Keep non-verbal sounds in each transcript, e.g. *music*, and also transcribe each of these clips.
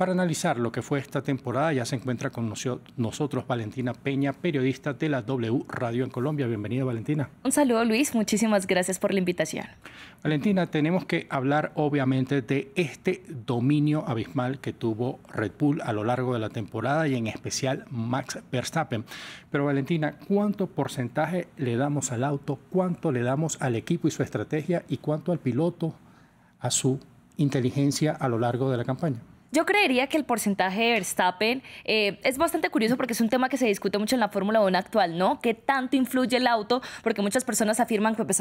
Para analizar lo que fue esta temporada ya se encuentra con nosotros Valentina Peña, periodista de la W Radio en Colombia. Bienvenida Valentina. Un saludo Luis, muchísimas gracias por la invitación. Valentina, tenemos que hablar obviamente de este dominio abismal que tuvo Red Bull a lo largo de la temporada y en especial Max Verstappen. Pero Valentina, ¿cuánto porcentaje le damos al auto? ¿Cuánto le damos al equipo y su estrategia? ¿Y cuánto al piloto, a su inteligencia a lo largo de la campaña? Yo creería que el porcentaje de Verstappen eh, es bastante curioso porque es un tema que se discute mucho en la Fórmula 1 actual, ¿no? ¿Qué tanto influye el auto? Porque muchas personas afirman que pues,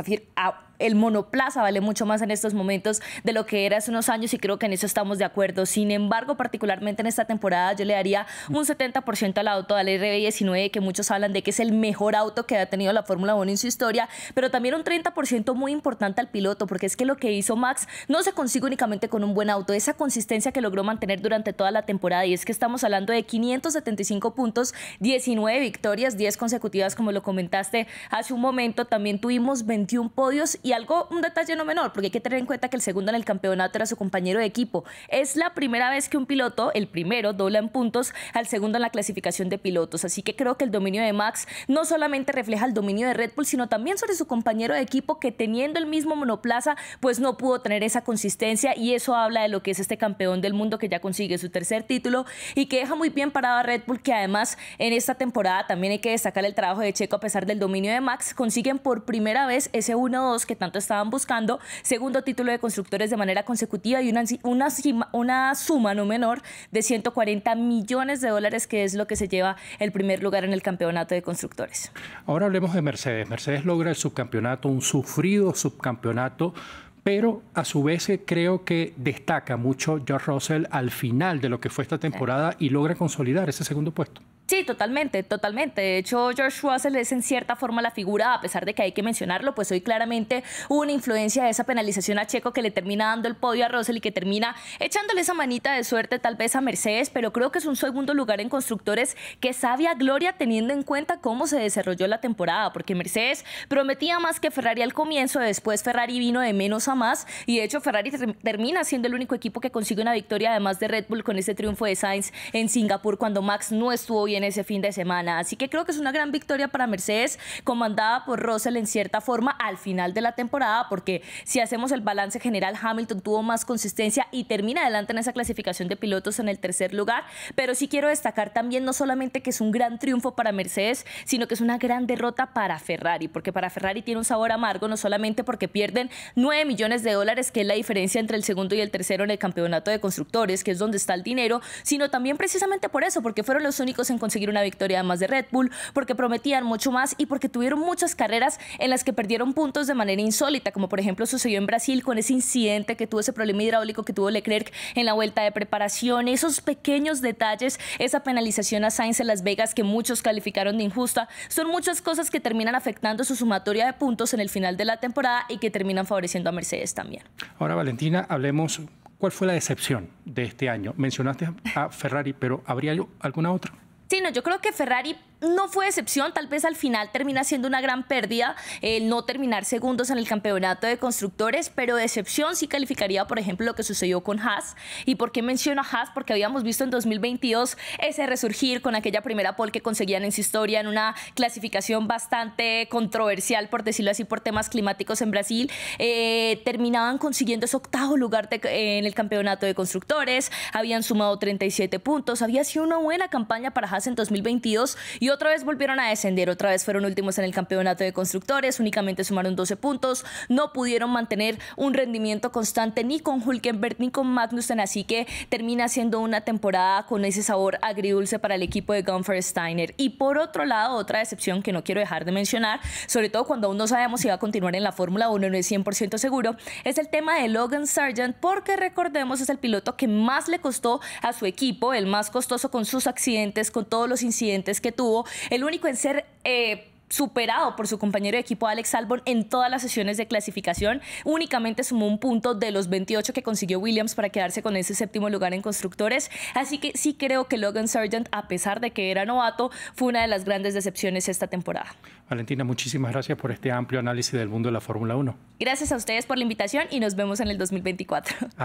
el monoplaza vale mucho más en estos momentos de lo que era hace unos años y creo que en eso estamos de acuerdo. Sin embargo, particularmente en esta temporada yo le daría un 70% al auto del RB19 que muchos hablan de que es el mejor auto que ha tenido la Fórmula 1 en su historia, pero también un 30% muy importante al piloto porque es que lo que hizo Max no se consigue únicamente con un buen auto, esa consistencia que logró tener durante toda la temporada. Y es que estamos hablando de 575 puntos, 19 victorias, 10 consecutivas, como lo comentaste hace un momento. También tuvimos 21 podios y algo, un detalle no menor, porque hay que tener en cuenta que el segundo en el campeonato era su compañero de equipo. Es la primera vez que un piloto, el primero, dobla en puntos al segundo en la clasificación de pilotos. Así que creo que el dominio de Max no solamente refleja el dominio de Red Bull, sino también sobre su compañero de equipo que teniendo el mismo monoplaza, pues no pudo tener esa consistencia y eso habla de lo que es este campeón del mundo que ya consigue su tercer título y que deja muy bien parado a Red Bull, que además en esta temporada también hay que destacar el trabajo de Checo a pesar del dominio de Max. Consiguen por primera vez ese 1-2 que tanto estaban buscando, segundo título de constructores de manera consecutiva y una, una, una suma no menor de 140 millones de dólares, que es lo que se lleva el primer lugar en el campeonato de constructores. Ahora hablemos de Mercedes. Mercedes logra el subcampeonato, un sufrido subcampeonato pero a su vez eh, creo que destaca mucho George Russell al final de lo que fue esta temporada y logra consolidar ese segundo puesto. Sí, totalmente, totalmente. De hecho, George Russell es en cierta forma la figura, a pesar de que hay que mencionarlo, pues hoy claramente hubo una influencia de esa penalización a Checo que le termina dando el podio a Russell y que termina echándole esa manita de suerte tal vez a Mercedes, pero creo que es un segundo lugar en constructores que sabía gloria teniendo en cuenta cómo se desarrolló la temporada, porque Mercedes prometía más que Ferrari al comienzo, después Ferrari vino de menos a más y de hecho Ferrari termina siendo el único equipo que consigue una victoria además de Red Bull con ese triunfo de Sainz en Singapur cuando Max no estuvo bien ese fin de semana. Así que creo que es una gran victoria para Mercedes, comandada por Russell en cierta forma al final de la temporada, porque si hacemos el balance general, Hamilton tuvo más consistencia y termina adelante en esa clasificación de pilotos en el tercer lugar. Pero sí quiero destacar también no solamente que es un gran triunfo para Mercedes, sino que es una gran derrota para Ferrari, porque para Ferrari tiene un sabor amargo, no solamente porque pierden 9 millones de dólares, que es la diferencia entre el segundo y el tercero en el campeonato de constructores, que es donde está el dinero, sino también precisamente por eso, porque fueron los únicos en conseguir una victoria más de Red Bull, porque prometían mucho más y porque tuvieron muchas carreras en las que perdieron puntos de manera insólita, como por ejemplo sucedió en Brasil con ese incidente que tuvo ese problema hidráulico que tuvo Leclerc en la vuelta de preparación, esos pequeños detalles, esa penalización a Sainz en Las Vegas que muchos calificaron de injusta, son muchas cosas que terminan afectando su sumatoria de puntos en el final de la temporada y que terminan favoreciendo a Mercedes también. Ahora Valentina, hablemos ¿Cuál fue la decepción de este año? Mencionaste a Ferrari, pero ¿habría alguna otra? Sí, no, yo creo que Ferrari no fue excepción, tal vez al final termina siendo una gran pérdida el eh, no terminar segundos en el campeonato de constructores, pero decepción excepción sí calificaría, por ejemplo, lo que sucedió con Haas. ¿Y por qué menciono a Haas? Porque habíamos visto en 2022 ese resurgir con aquella primera pole que conseguían en su historia en una clasificación bastante controversial, por decirlo así, por temas climáticos en Brasil. Eh, terminaban consiguiendo ese octavo lugar en el campeonato de constructores, habían sumado 37 puntos, había sido una buena campaña para Haas en 2022 y otra vez volvieron a descender, otra vez fueron últimos en el campeonato de constructores, únicamente sumaron 12 puntos, no pudieron mantener un rendimiento constante ni con Hulkenberg ni con Magnussen, así que termina siendo una temporada con ese sabor agridulce para el equipo de Gunther Steiner. Y por otro lado, otra decepción que no quiero dejar de mencionar, sobre todo cuando aún no sabemos si va a continuar en la Fórmula 1, no es 100% seguro, es el tema de Logan Sargent, porque recordemos es el piloto que más le costó a su equipo, el más costoso con sus accidentes, con todos los incidentes que tuvo el único en ser... Eh, superado por su compañero de equipo Alex Albon en todas las sesiones de clasificación. Únicamente sumó un punto de los 28 que consiguió Williams para quedarse con ese séptimo lugar en constructores. Así que sí creo que Logan Sargent, a pesar de que era novato, fue una de las grandes decepciones esta temporada. Valentina, muchísimas gracias por este amplio análisis del mundo de la Fórmula 1. Gracias a ustedes por la invitación y nos vemos en el 2024. *laughs*